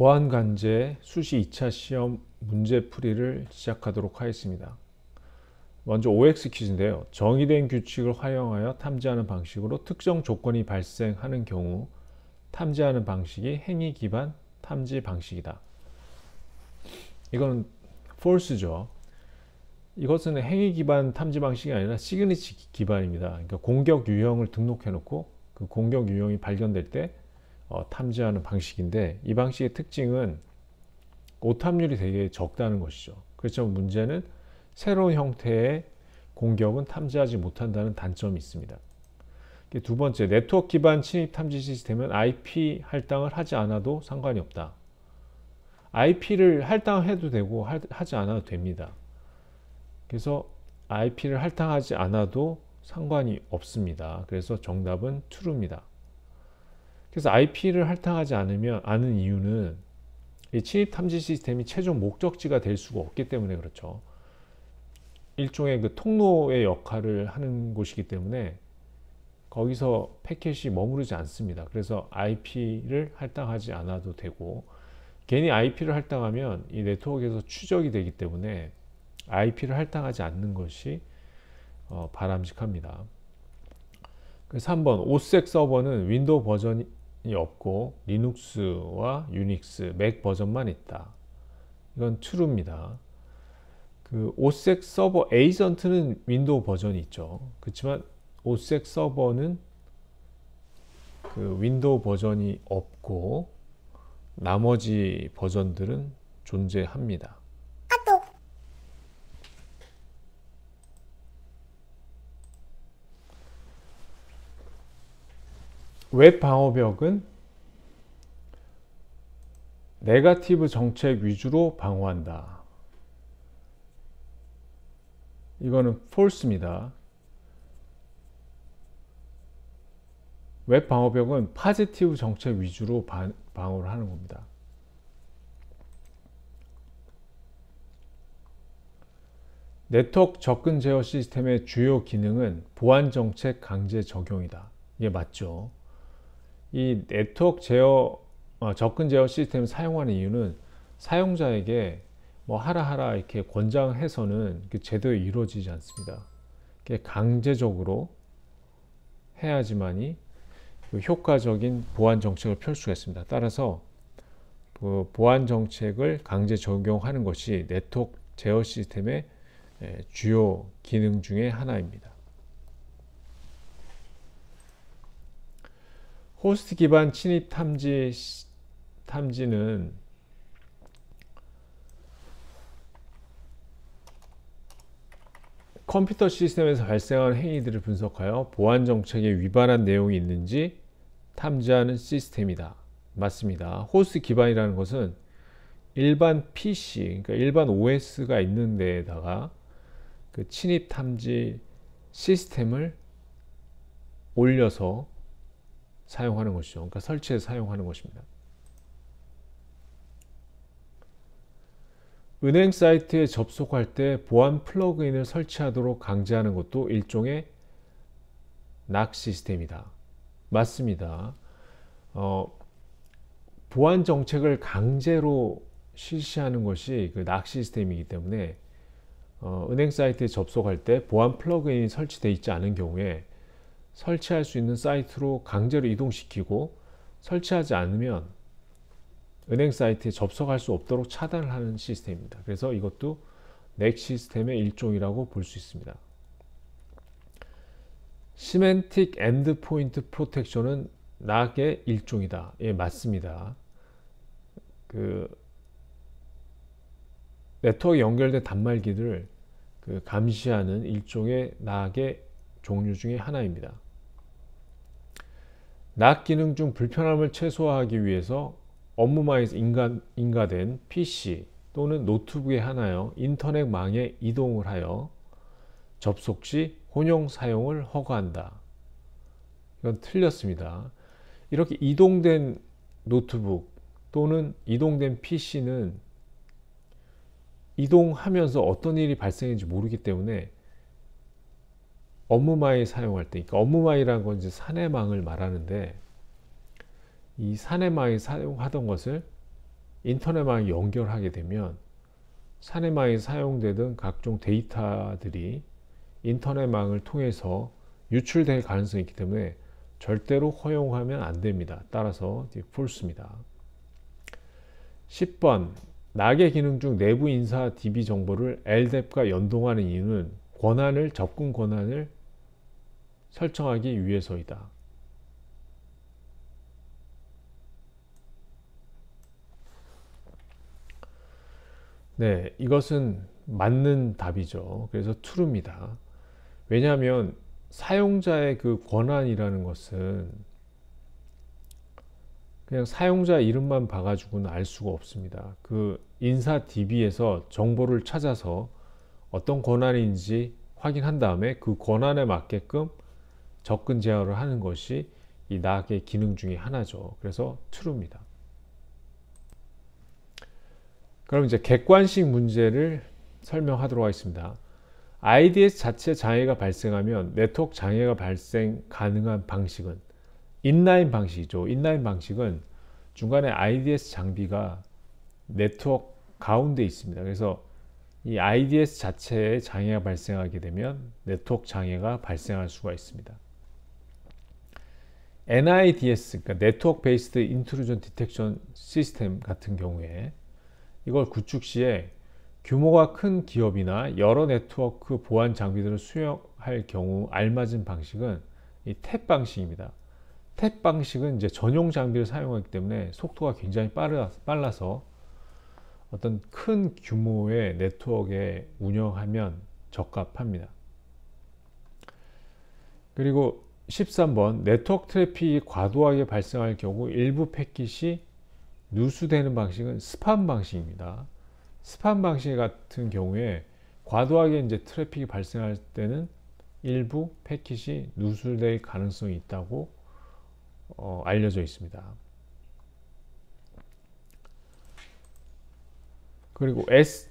보안관제 수시 2차 시험 문제풀이를 시작하도록 하겠습니다. 먼저 OX 퀴즈인데요. 정의된 규칙을 활용하여 탐지하는 방식으로 특정 조건이 발생하는 경우 탐지하는 방식이 행위 기반 탐지 방식이다. 이건 false죠. 이것은 행위 기반 탐지 방식이 아니라 시그니치 기반입니다. 그러니까 공격 유형을 등록해 놓고 그 공격 유형이 발견될 때 어, 탐지하는 방식인데 이 방식의 특징은 오탑률이 되게 적다는 것이죠. 그렇지만 문제는 새로운 형태의 공격은 탐지하지 못한다는 단점이 있습니다. 두 번째, 네트워크 기반 침입 탐지 시스템은 IP 할당을 하지 않아도 상관이 없다. IP를 할당해도 되고 하지 않아도 됩니다. 그래서 IP를 할당하지 않아도 상관이 없습니다. 그래서 정답은 true입니다. 그래서 IP를 할당하지 않으면 않은 이유는 이 침입 탐지 시스템이 최종 목적지가 될 수가 없기 때문에 그렇죠. 일종의 그 통로의 역할을 하는 곳이기 때문에 거기서 패킷이 머무르지 않습니다. 그래서 IP를 할당하지 않아도 되고 괜히 IP를 할당하면 이 네트워크에서 추적이 되기 때문에 IP를 할당하지 않는 것이 어, 바람직합니다. 그래서 3번 오스텍 서버는 윈도우 버전 버전이 없고 리눅스와 유닉스, 맥 버전만 있다. 이건 t r 입니다그 o s 서버 에이전트는 윈도우 버전이 있죠. 그렇지만 o s 서버는 그 윈도우 버전이 없고 나머지 버전들은 존재합니다. 웹 방어벽은 네가티브 정책 위주로 방어한다. 이거는 false입니다. 웹 방어벽은 파지티브 정책 위주로 방어를 하는 겁니다. 네트워크 접근 제어 시스템의 주요 기능은 보안 정책 강제 적용이다. 이게 맞죠. 이 네트워크 제어 어, 접근 제어 시스템을 사용하는 이유는 사용자에게 뭐 하라 하라 이렇게 권장해서는 제대로 이루어지지 않습니다. 강제적으로 해야지만이 그 효과적인 보안 정책을 펼 수가 있습니다. 따라서 그 보안 정책을 강제 적용하는 것이 네트워크 제어 시스템의 예, 주요 기능 중의 하나입니다. 호스트 기반 침입 탐지 탐지는 컴퓨터 시스템에서 발생한 행위들을 분석하여 보안 정책에 위반한 내용이 있는지 탐지하는 시스템이다. 맞습니다. 호스트 기반이라는 것은 일반 PC, 그러니까 일반 OS가 있는 데에다가 그 침입 탐지 시스템을 올려서 사용하는 것이죠. 그러니까 설치에 사용하는 것입니다. 은행 사이트에 접속할 때 보안 플러그인을 설치하도록 강제하는 것도 일종의 낙 시스템이다. 맞습니다. 어, 보안 정책을 강제로 실시하는 것이 그낙 시스템이기 때문에 어, 은행 사이트에 접속할 때 보안 플러그인이 설치되어 있지 않은 경우에 설치할 수 있는 사이트로 강제로 이동시키고 설치하지 않으면 은행 사이트에 접속할 수 없도록 차단을 하는 시스템입니다. 그래서 이것도 넥 시스템의 일종이라고 볼 수 있습니다. 시멘틱 엔드포인트 프로텍션은 락의 일종이다. 예, 맞습니다. 그 네트워크 연결된 단말기를 그 감시하는 일종의 락의 종류 중에 하나입니다. 낙 기능 중 불편함을 최소화하기 위해서 업무만에서 인가, 인가된 PC 또는 노트북의 하나여 인터넷망에 이동을 하여 접속 시 혼용 사용을 허가한다. 이건 틀렸습니다. 이렇게 이동된 노트북 또는 이동된 PC는 이동하면서 어떤 일이 발생했는지 모르기 때문에 업무마이 사용할 때, 그러니까 업무마이란건 이제 사내망을 말하는데 이 사내망이 사용하던 것을 인터넷망에 연결하게 되면 사내망이 사용되던 각종 데이터들이 인터넷망을 통해서 유출될 가능성이 있기 때문에 절대로 허용하면 안 됩니다. 따라서 풀스입니다. 10번 낙의 기능 중 내부 인사 DB 정보를 LDAP과 e 연동하는 이유는 권한을 접근 권한을 설정하기 위해서이다. 네, 이것은 맞는 답이죠. 그래서 true입니다. 왜냐하면 사용자의 그 권한이라는 것은 그냥 사용자 이름만 봐가지고는 알 수가 없습니다. 그 인사 DB에서 정보를 찾아서 어떤 권한인지 확인한 다음에 그 권한에 맞게끔 접근 제어를 하는 것이 이 낙의 기능 중의 하나죠. 그래서 true입니다. 그럼 이제 객관식 문제를 설명하도록 하겠습니다. IDS 자체 장애가 발생하면 네트워크 장애가 발생 가능한 방식은 인라인 방식이죠. 인라인 방식은 중간에 IDS 장비가 네트워크 가운데 있습니다. 그래서 이 IDS 자체에 장애가 발생하게 되면 네트워크 장애가 발생할 수가 있습니다. NIDS, 그러니까 네트워크 베이스드 인트루전 디텍션 시스템 같은 경우에 이걸 구축 시에 규모가 큰 기업이나 여러 네트워크 보안 장비들을 수용할 경우 알맞은 방식은 이 탭 방식입니다. 탭 방식은 이제 전용 장비를 사용하기 때문에 속도가 굉장히 빠르, 빨라서 어떤 큰 규모의 네트워크에 운영하면 적합합니다. 그리고 13번 네트워크 트래픽이 과도하게 발생할 경우 일부 패킷이 누수되는 방식은 스팸 방식입니다. 스팸 방식 같은 경우에 과도하게 이제 트래픽이 발생할 때는 일부 패킷이 누수될 가능성이 있다고 어, 알려져 있습니다. 그리고 S,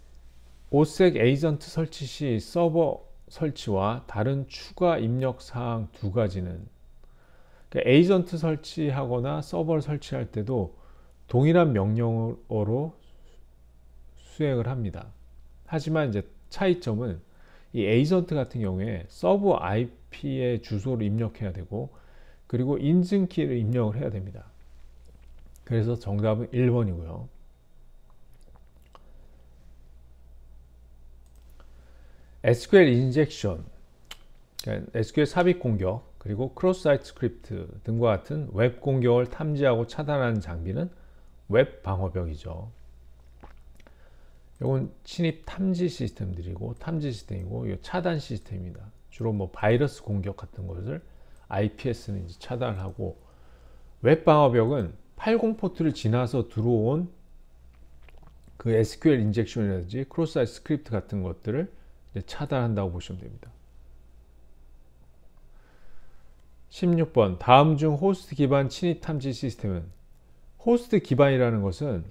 OSEC 에이전트 설치 시 서버 설치와 다른 추가 입력 사항 두 가지는 그러니까 에이전트 설치하거나 서버를 설치할 때도 동일한 명령어로 수행을 합니다. 하지만 이제 차이점은 이 에이전트 같은 경우에 서브 IP의 주소를 입력해야 되고 그리고 인증키를 입력을 해야 됩니다. 그래서 정답은 1번이고요. SQL 인젝션, SQL 그러니까 삽입 공격, 그리고 크로스 사이트 스크립트 등과 같은 웹 공격을 탐지하고 차단하는 장비는 웹 방어벽이죠. 이건 침입 탐지 시스템들이고 탐지 시스템이고 이 차단 시스템입니다. 주로 뭐 바이러스 공격 같은 것을 IPS는 이제 차단하고 웹 방어벽은 80 포트를 지나서 들어온 그 SQL 인젝션이라든지 크로스 사이트 스크립트 같은 것들을 네, 차단한다고 보시면 됩니다. 16번 다음 중 호스트 기반 침입 탐지 시스템은 호스트 기반이라는 것은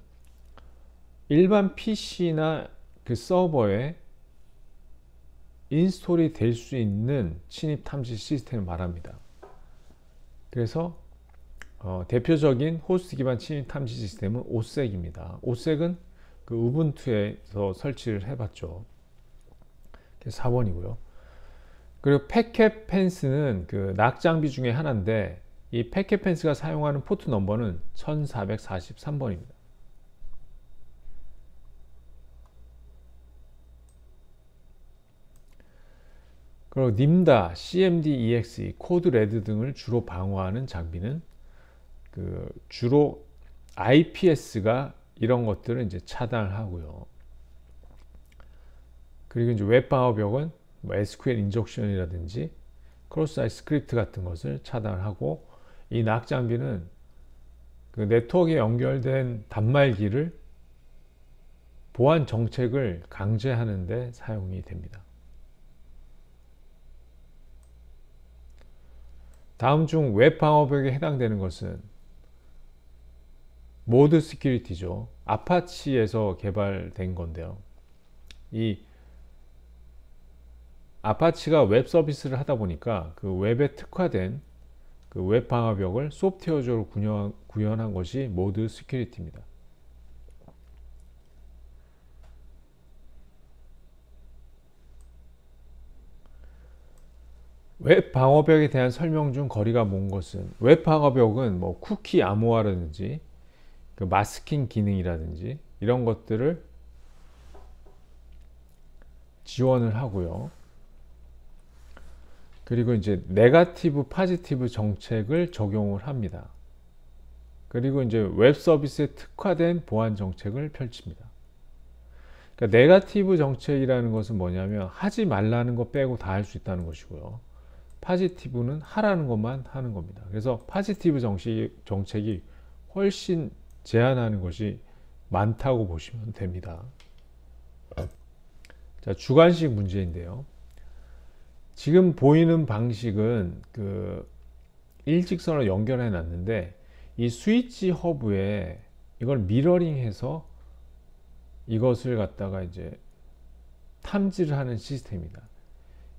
일반 PC나 그 서버에 인스톨이 될 수 있는 침입 탐지 시스템을 말합니다. 그래서 어, 대표적인 호스트 기반 침입 탐지 시스템은 오색입니다. 오색은 그 우분투에서 설치를 해봤죠. 4번이고요. 그리고 패켓 펜스는 그 낙장비 중에 하나인데 이 패켓 펜스가 사용하는 포트 넘버는 1443번입니다. 그리고 님다, CMD-EXE, 코드 레드 등을 주로 방어하는 장비는 그 주로 IPS가 이런 것들을 이제 차단하고요. 그리고 이제 웹방어벽은뭐 SQL 인젝션이라든지 크로스사이트 스크립트 같은 것을 차단하고 이 낙장비는 그 네트워크에 연결된 단말기를 보안 정책을 강제하는 데 사용이 됩니다. 다음 중 웹 방어벽에 해당되는 것은 모드 시큐리티죠. 아파치에서 개발된 건데요. 이 아파치가 웹 서비스를 하다 보니까 그 웹에 특화된 그 웹 방화벽을 소프트웨어적으로 구현, 구현한 것이 모드 시큐리티입니다. 웹 방어벽에 대한 설명 중 거리가 먼 것은 웹 방어벽은 뭐 쿠키 암호화라든지 그 마스킹 기능이라든지 이런 것들을 지원을 하고요. 그리고 이제 네가티브 파지티브 정책을 적용을 합니다. 그리고 이제 웹 서비스에 특화된 보안 정책을 펼칩니다. 그러니까 네가티브 정책이라는 것은 뭐냐면 하지 말라는 거 빼고 다 할 수 있다는 것이고요. 파지티브는 하라는 것만 하는 겁니다. 그래서 파지티브 정식, 정책이 훨씬 제한하는 것이 많다고 보시면 됩니다. 자, 주관식 문제인데요. 지금 보이는 방식은 그 일직선을 연결해 놨는데 이 스위치 허브에 이걸 미러링해서 이것을 갖다가 이제 탐지를 하는 시스템이다.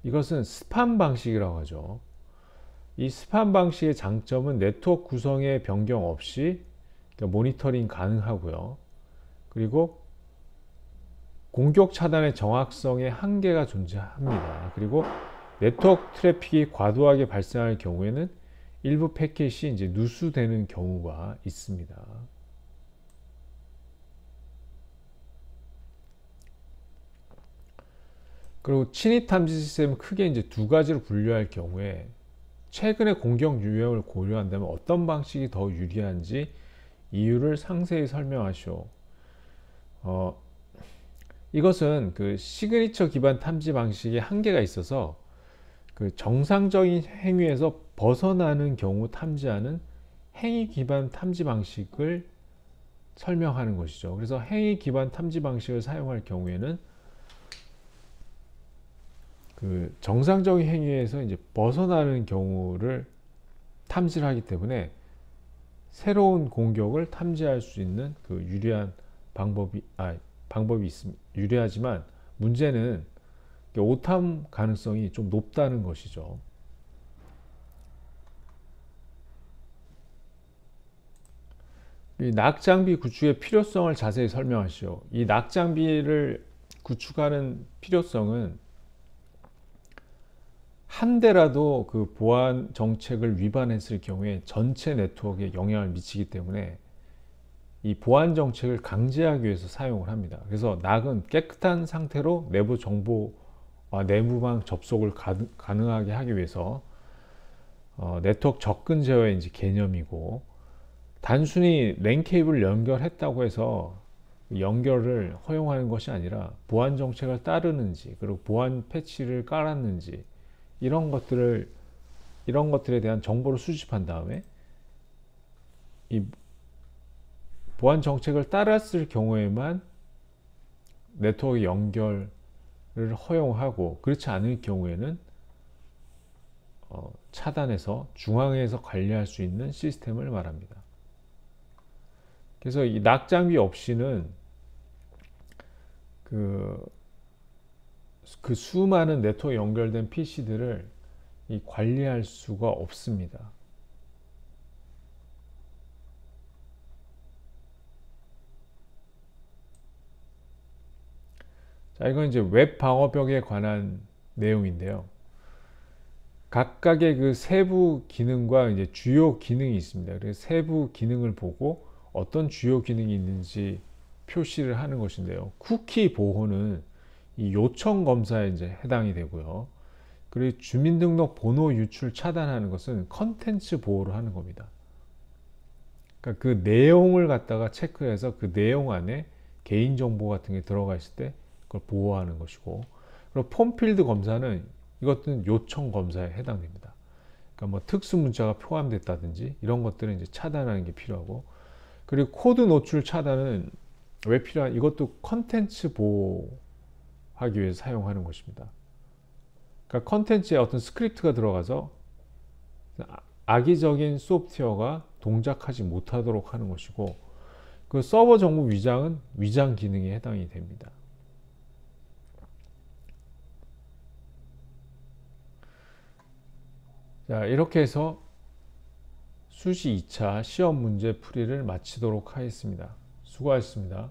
이것은 스판 방식이라고 하죠. 이 스판 방식의 장점은 네트워크 구성의 변경 없이 그러니까 모니터링 가능하고요. 그리고 공격 차단의 정확성에 한계가 존재합니다. 그리고 네트워크 트래픽이 과도하게 발생할 경우에는 일부 패킷이 이제 누수되는 경우가 있습니다. 그리고 침입 탐지 시스템은 크게 이제 두 가지로 분류할 경우에 최근의 공격 유형을 고려한다면 어떤 방식이 더 유리한지 이유를 상세히 설명하시오. 어, 이것은 그 시그니처 기반 탐지 방식의 한계가 있어서 그 정상적인 행위에서 벗어나는 경우 탐지하는 행위 기반 탐지 방식을 설명하는 것이죠. 그래서 행위 기반 탐지 방식을 사용할 경우에는 그 정상적인 행위에서 이제 벗어나는 경우를 탐지를 하기 때문에 새로운 공격을 탐지할 수 있는 그 유리한 방법이 아 방법이 있습니다. 유리하지만 문제는 그러니까 오탐 가능성이 좀 높다는 것이죠. 이 낙장비 구축의 필요성을 자세히 설명하시오. 이 낙장비를 구축하는 필요성은 한 대라도 그 보안 정책을 위반했을 경우에 전체 네트워크에 영향을 미치기 때문에 이 보안 정책을 강제하기 위해서 사용을 합니다. 그래서 낙은 깨끗한 상태로 내부 정보 어, 내무망 접속을 가능하게 하기 위해서 어, 네트워크 접근 제어의 이제 개념이고 단순히 랜 케이블 연결했다고 해서 연결을 허용하는 것이 아니라 보안 정책을 따르는지 그리고 보안 패치를 깔았는지 이런 것들을 이런 것들에 대한 정보를 수집한 다음에 이 보안 정책을 따랐을 경우에만 네트워크 연결 허용하고 그렇지 않을 경우에는 어, 차단해서 중앙에서 관리할 수 있는 시스템을 말합니다. 그래서 이 낙장비 없이는 그, 그 수많은 네트워크 연결된 PC들을 관리할 수가 없습니다. 자, 아, 이건 이제 웹 방어벽에 관한 내용인데요. 각각의 그 세부 기능과 이제 주요 기능이 있습니다. 그래서 세부 기능을 보고 어떤 주요 기능이 있는지 표시를 하는 것인데요. 쿠키 보호는 이 요청 검사에 이제 해당이 되고요. 그리고 주민등록 번호 유출 차단하는 것은 컨텐츠 보호를 하는 겁니다. 그러니까 그 내용을 갖다가 체크해서 그 내용 안에 개인정보 같은 게 들어가 있을 때 그걸 보호하는 것이고 그리고 폼필드 검사는 이것은 요청 검사에 해당됩니다. 그러니까 뭐 특수 문자가 포함됐다든지 이런 것들은 이제 차단하는 게 필요하고 그리고 코드 노출 차단은 왜 필요한 이것도 컨텐츠 보호하기 위해서 사용하는 것입니다. 그러니까 컨텐츠에 어떤 스크립트가 들어가서 악의적인 소프트웨어가 동작하지 못하도록 하는 것이고 그 서버 정보 위장은 위장 기능에 해당이 됩니다. 자, 이렇게 해서 수시 2차 시험 문제 풀이를 마치도록 하겠습니다. 수고하셨습니다.